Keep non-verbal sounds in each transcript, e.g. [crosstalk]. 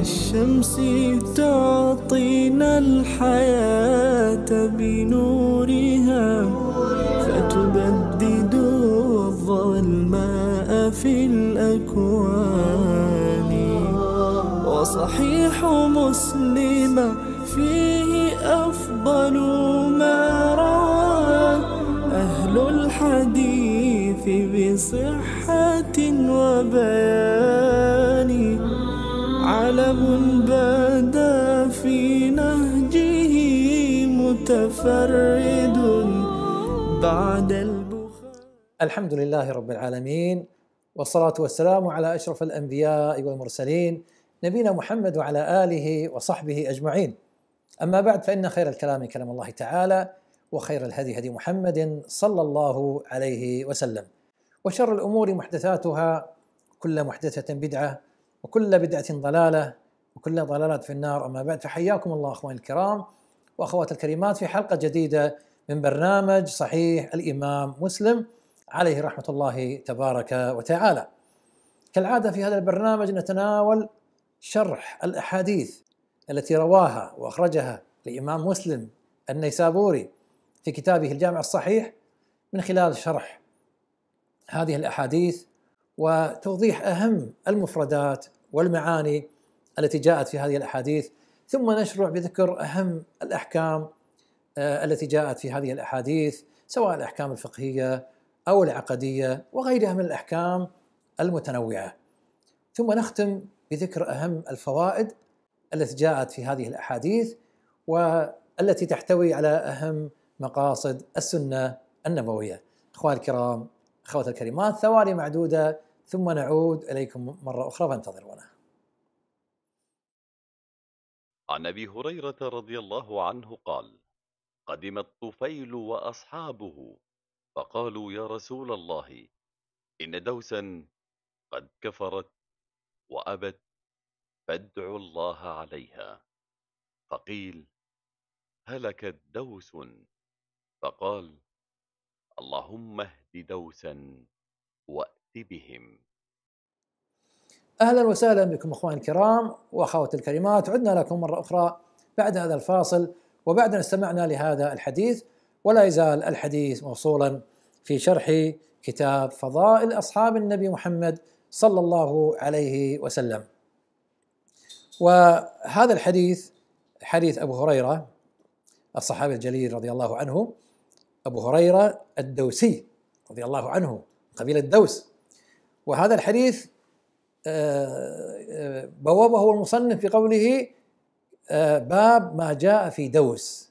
الشمس تعطينا الحياة بنورها فتبدد الظلماء في الأكوان وصحيح مسلم فيه أفضل ما روى أهل الحديث بصحة وبيان علم بدا في نهجه متفرد بعد البخاري الحمد لله رب العالمين والصلاة والسلام على أشرف الأنبياء والمرسلين نبينا محمد وعلى آله وصحبه أجمعين أما بعد فإن خير الكلام كلام الله تعالى وخير الهدي هدي محمد صلى الله عليه وسلم وشر الأمور محدثاتها كل محدثة بدعة وكل بدعة ضلالة وكل ضلالات في النار أما بعد فحياكم الله أخواني الكرام وأخواتي الكريمات في حلقة جديدة من برنامج صحيح الإمام مسلم عليه رحمة الله تبارك وتعالى كالعادة في هذا البرنامج نتناول شرح الأحاديث التي رواها وأخرجها الإمام مسلم النيسابوري في كتابه الجامع الصحيح من خلال شرح هذه الأحاديث وتوضيح اهم المفردات والمعاني التي جاءت في هذه الاحاديث ثم نشرع بذكر اهم الاحكام آه، التي جاءت في هذه الاحاديث سواء الاحكام الفقهيه او العقديه وغيرها من الاحكام المتنوعه. ثم نختم بذكر اهم الفوائد التي جاءت في هذه الاحاديث والتي تحتوي على اهم مقاصد السنه النبويه. اخواني الكرام، اخواتي الكريمات، ثواني معدوده ثم نعود اليكم مره اخرى فانتظرونا. عن ابي هريره رضي الله عنه قال: قدم الطفيل واصحابه فقالوا يا رسول الله ان دوسا قد كفرت وابت فادع الله عليها فقيل هلكت دوس فقال اللهم اهد دوسا وأبت بهم أهلا وسهلا بكم أخواني الكرام وأخواتي الكريمات عدنا لكم مرة أخرى بعد هذا الفاصل وبعد أن استمعنا لهذا الحديث ولا يزال الحديث موصولا في شرح كتاب فضائل أصحاب النبي محمد صلى الله عليه وسلم وهذا الحديث حديث أبو هريرة الصحابي الجليل رضي الله عنه أبو هريرة الدوسي رضي الله عنه قبيلة دوس وهذا الحديث آه، آه، بوابه المصنف في قوله آه، باب ما جاء في دوس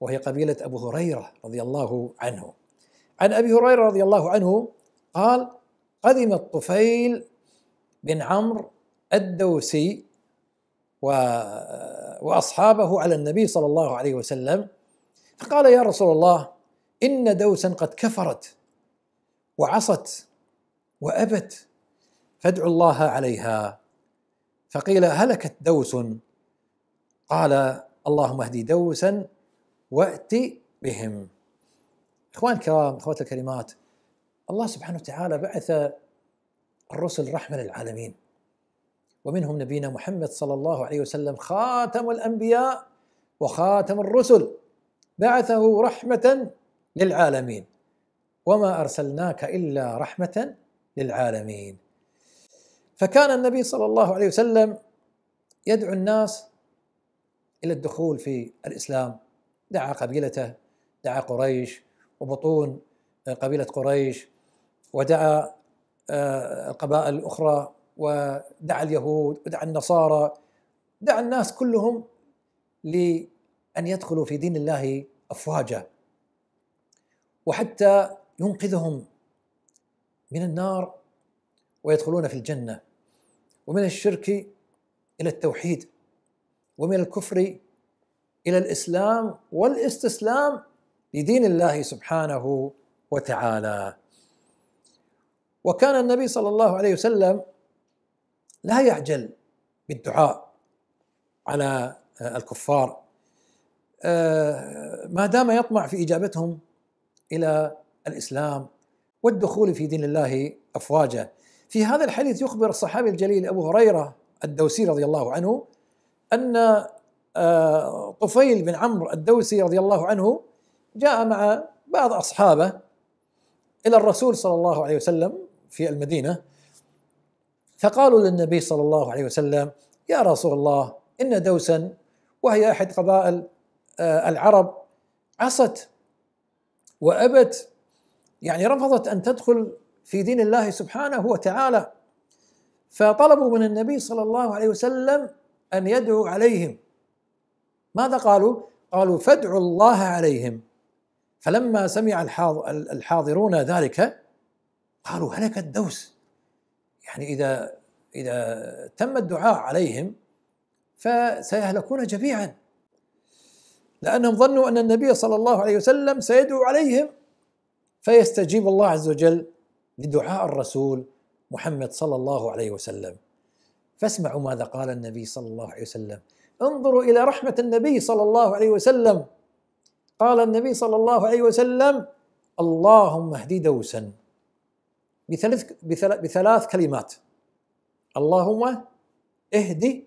وهي قبيلة أبو هريرة رضي الله عنه عن أبي هريرة رضي الله عنه قال قدم الطفيل بن عمرو الدوسي وأصحابه على النبي صلى الله عليه وسلم فقال يا رسول الله إن دوسا قد كفرت وعصت وابت فادعوا الله عليها فقيل هلكت دوس قال اللهم اهدي دوسا وات بهم اخوان الكرام اخوات الكريمات الله سبحانه وتعالى بعث الرسل رحمه للعالمين ومنهم نبينا محمد صلى الله عليه وسلم خاتم الانبياء وخاتم الرسل بعثه رحمه للعالمين وما ارسلناك الا رحمه للعالمين فكان النبي صلى الله عليه وسلم يدعو الناس الى الدخول في الاسلام دعا قبيلته دعا قريش وبطون قبيله قريش ودعا آه، القبائل الاخرى ودعا اليهود ودعا النصارى دعا الناس كلهم لان يدخلوا في دين الله افواجا وحتى ينقذهم من النار ويدخلون في الجنه ومن الشرك الى التوحيد ومن الكفر الى الاسلام والاستسلام لدين الله سبحانه وتعالى وكان النبي صلى الله عليه وسلم لا يعجل بالدعاء على الكفار آه، ما دام يطمع في اجابتهم الى الاسلام والدخول في دين الله افواجا. في هذا الحديث يخبر الصحابي الجليل ابو هريره الدوسي رضي الله عنه ان آه، طفيل بن عمرو الدوسي رضي الله عنه جاء مع بعض اصحابه الى الرسول صلى الله عليه وسلم في المدينه فقالوا للنبي صلى الله عليه وسلم يا رسول الله ان دوسا وهي احد قبائل آه، العرب عصت وابت يعني رفضت ان تدخل في دين الله سبحانه وتعالى فطلبوا من النبي صلى الله عليه وسلم ان يدعو عليهم ماذا قالوا؟ قالوا فادعوا الله عليهم فلما سمع الحاضرون ذلك قالوا هلك الدوس يعني اذا اذا تم الدعاء عليهم فسيهلكون جميعا لانهم ظنوا ان النبي صلى الله عليه وسلم سيدعو عليهم فيستجيب الله عز وجل لدعاء الرسول محمد صلى الله عليه وسلم فاسمعوا ماذا قال النبي صلى الله عليه وسلم انظروا الى رحمه النبي صلى الله عليه وسلم قال النبي صلى الله عليه وسلم اللهم اهدي دوسا بثلاث, بثلاث, كلمات اللهم اهدي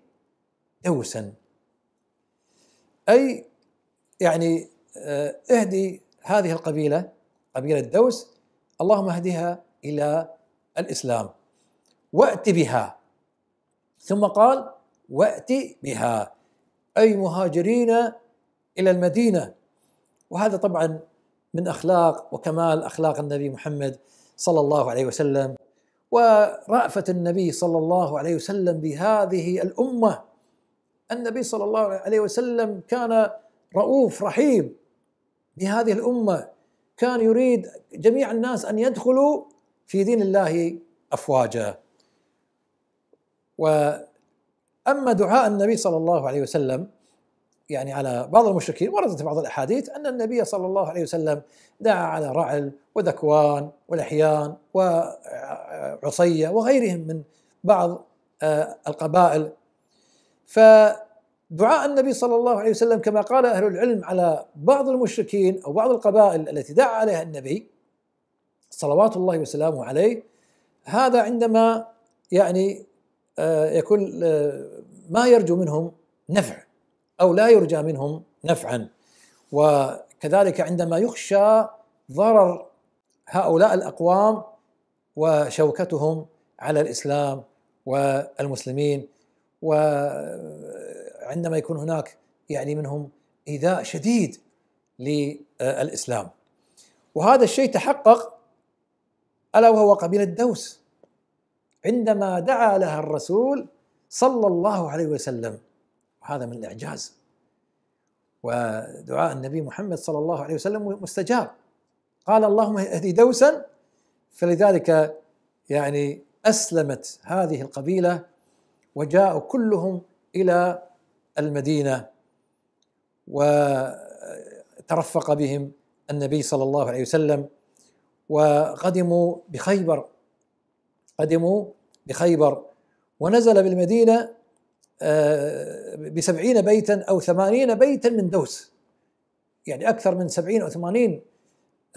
دوسا اي يعني آه، اهدي هذه القبيله قبيلة الدوس اللهم اهدها إلى الإسلام وأت بها ثم قال وأت بها أي مهاجرين إلى المدينة وهذا طبعا من أخلاق وكمال أخلاق النبي محمد صلى الله عليه وسلم ورأفة النبي صلى الله عليه وسلم بهذه الأمة النبي صلى الله عليه وسلم كان رؤوف رحيم بهذه الأمة كان يريد جميع الناس ان يدخلوا في دين الله افواجا واما دعاء النبي صلى الله عليه وسلم يعني على بعض المشركين وردت بعض الاحاديث ان النبي صلى الله عليه وسلم دعا على رعل وذكوان ولحيان وعصيه وغيرهم من بعض آه، القبائل ف دعاء النبي صلى الله عليه وسلم كما قال أهل العلم على بعض المشركين أو بعض القبائل التي دعا عليها النبي صلوات الله وسلامه عليه هذا عندما يعني آه، يكون آه، ما يرجو منهم نفع أو لا يرجى منهم نفعا وكذلك عندما يخشى ضرر هؤلاء الأقوام وشوكتهم على الإسلام والمسلمين و عندما يكون هناك يعني منهم إيذاء شديد للإسلام وهذا الشيء تحقق ألا وهو قبيلة دوس عندما دعا لها الرسول صلى الله عليه وسلم وهذا من الإعجاز ودعاء النبي محمد صلى الله عليه وسلم مستجاب قال اللهم اهدي دوسا فلذلك يعني أسلمت هذه القبيلة وجاءوا كلهم إلى المدينه وترفق بهم النبي صلى الله عليه وسلم وقدموا بخيبر قدموا بخيبر ونزل بالمدينة آه، بسبعين بيتا أو ثمانين بيتا من دوس يعني أكثر من سبعين أو ثمانين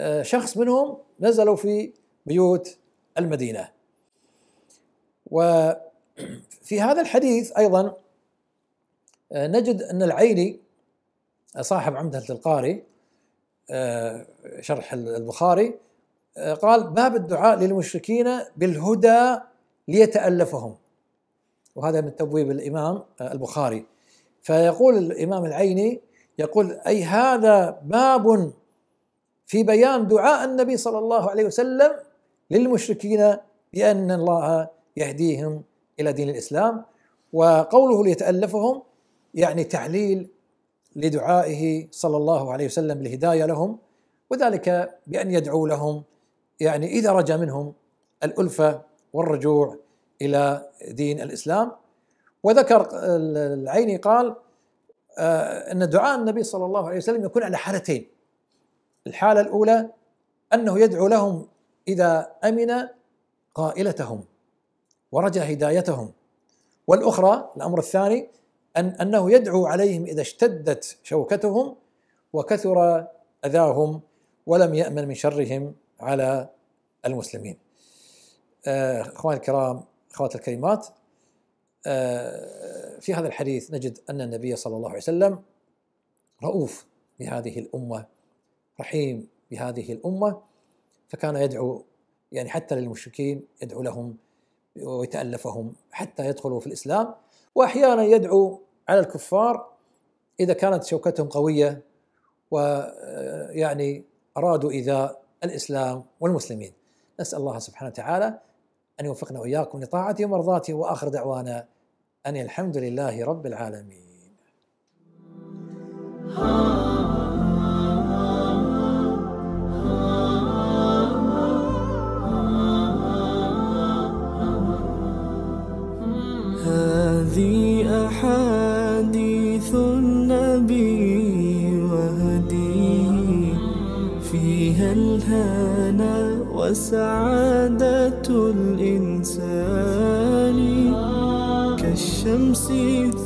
آه، شخص منهم نزلوا في بيوت المدينة وفي [clears throat] هذا الحديث أيضا آه، نجد أن العيني آه، صاحب عمدة القاري آه، شرح البخاري قال باب الدعاء للمشركين بالهدى ليتألفهم وهذا من تبويب الإمام البخاري فيقول الإمام العيني يقول أي هذا باب في بيان دعاء النبي صلى الله عليه وسلم للمشركين بأن الله يهديهم إلى دين الإسلام وقوله ليتألفهم يعني تعليل لدعائه صلى الله عليه وسلم الهدايه لهم وذلك بان يدعو لهم يعني اذا رجا منهم الالفه والرجوع الى دين الاسلام وذكر العيني قال آه، ان دعاء النبي صلى الله عليه وسلم يكون على حالتين الحاله الاولى انه يدعو لهم اذا امن قائلتهم ورجا هدايتهم والاخرى الامر الثاني أن أنه يدعو عليهم إذا اشتدت شوكتهم وكثر أذاهم ولم يأمن من شرهم على المسلمين آه، أخواني الكرام أخوات الكريمات آه، في هذا الحديث نجد أن النبي صلى الله عليه وسلم رؤوف بهذه الأمة رحيم بهذه الأمة فكان يدعو يعني حتى للمشركين يدعو لهم ويتألفهم حتى يدخلوا في الإسلام وأحيانا يدعو على الكفار إذا كانت شوكتهم قوية ويعني آه، أرادوا إيذاء الإسلام والمسلمين نسأل الله سبحانه وتعالى أن يوفقنا وإياكم لطاعته ومرضاته وآخر دعوانا أن الحمد لله رب العالمين هذه احد الكهانة وسعادة الإنسان كالشمس